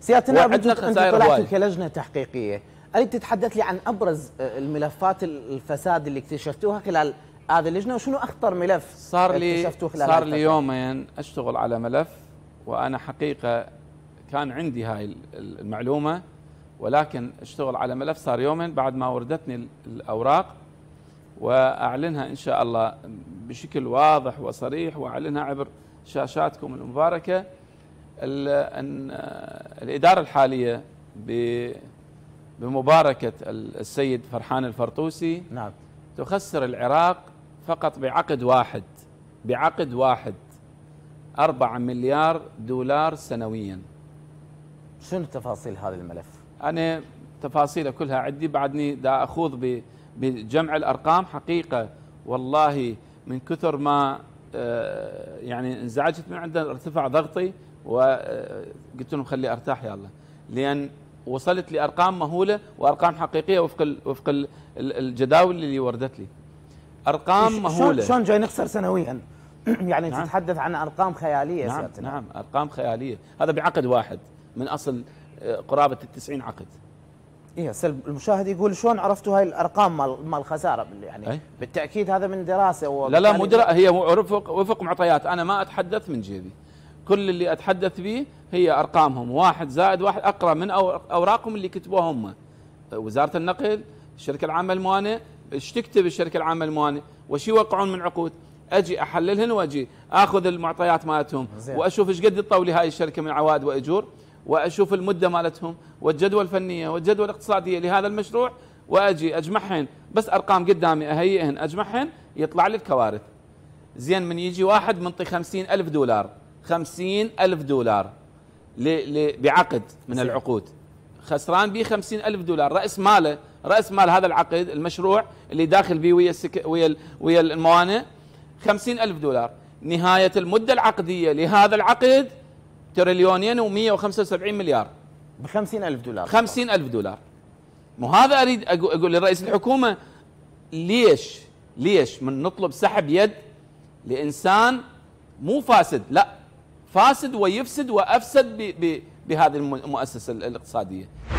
سيادتنا انت طلعتوا كلجنه تحقيقيه اريد تتحدث لي عن ابرز آه، الملفات الفساد اللي اكتشفتوها خلال هذه اللجنه وشنو اخطر ملف صار لي صار لي يومين اشتغل على ملف وانا حقيقه كان عندي هاي المعلومه ولكن اشتغل على ملف صار يومين بعد ما وردتني الاوراق واعلنها ان شاء الله بشكل واضح وصريح واعلنها عبر شاشاتكم المباركه أن آه، الإدارة الحالية بمباركة السيد فرحان الفرطوسي نعم تخسر العراق فقط بعقد واحد بعقد واحد 4 مليار دولار سنويا شنو تفاصيل هذا الملف؟ أنا تفاصيله كلها عندي بعدني دا أخوض بجمع الأرقام حقيقة والله من كثر ما آه، يعني انزعجت من عنده ارتفع ضغطي وقلت لهم خلي ارتاح يلا لان وصلت لارقام مهوله وارقام حقيقيه وفق ال وفق ال الجداول اللي وردت لي ارقام مهوله شلون جاي نخسر سنويا يعني نعم. تتحدث عن ارقام خياليه نعم سيارتنا. نعم ارقام خياليه هذا بعقد واحد من اصل آه، قرابه ال 90 عقد ايه المشاهد يقول شلون عرفتوا هاي الارقام مال مال الخساره يعني أي؟ بالتاكيد هذا من دراسه لا لا مو يعني هي وفق وفق معطيات انا ما اتحدث من جيبي كل اللي أتحدث به هي أرقامهم واحد زائد واحد أقرأ من أوراقهم اللي كتبوها هم وزارة النقل الشركة العامة الموانئ ايش تكتب الشركة العامة الموانئ وش يوقعون من عقود اجي احللهن واجي اخذ المعطيات مالتهم واشوف ايش قد تطولي هاي الشركه من عوائد واجور واشوف المده مالتهم والجدوى الفنيه والجدوى الاقتصاديه لهذا المشروع واجي اجمعهن بس ارقام قدامي اهيئهن اجمعهن يطلع لي الكوارث زين من يجي واحد منطي خمسين ألف دولار خمسين ألف دولار بعقد من العقود خسران بيه خمسين ألف دولار رأس ماله رأس مال هذا العقد المشروع اللي داخل بيه ويا السك... ويا ويا الموانئ خمسين ألف دولار نهاية المدة العقدية لهذا العقد تريليونين ومية وخمسة وسبعين مليار بخمسين ألف دولار خمسين ألف دولار مو هذا أريد أقول لرئيس الحكومة ليش ليش من نطلب سحب يد لإنسان مو فاسد لا فاسد ويفسد وافسد بهذه المؤسسه الاقتصاديه